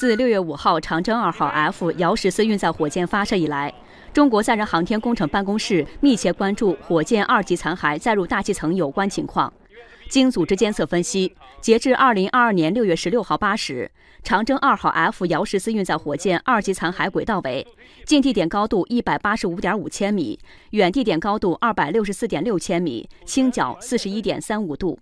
自六月五号长征二号 F 遥十四运载火箭发射以来，中国载人航天工程办公室密切关注火箭二级残骸载入大气层有关情况。经组织监测分析，截至二零二二年六月十六号八时，长征二号 F 遥十四运载火箭二级残骸轨道为近地点高度一百八十五点五千米，远地点高度二百六十四点六千米，倾角四十一点三五度。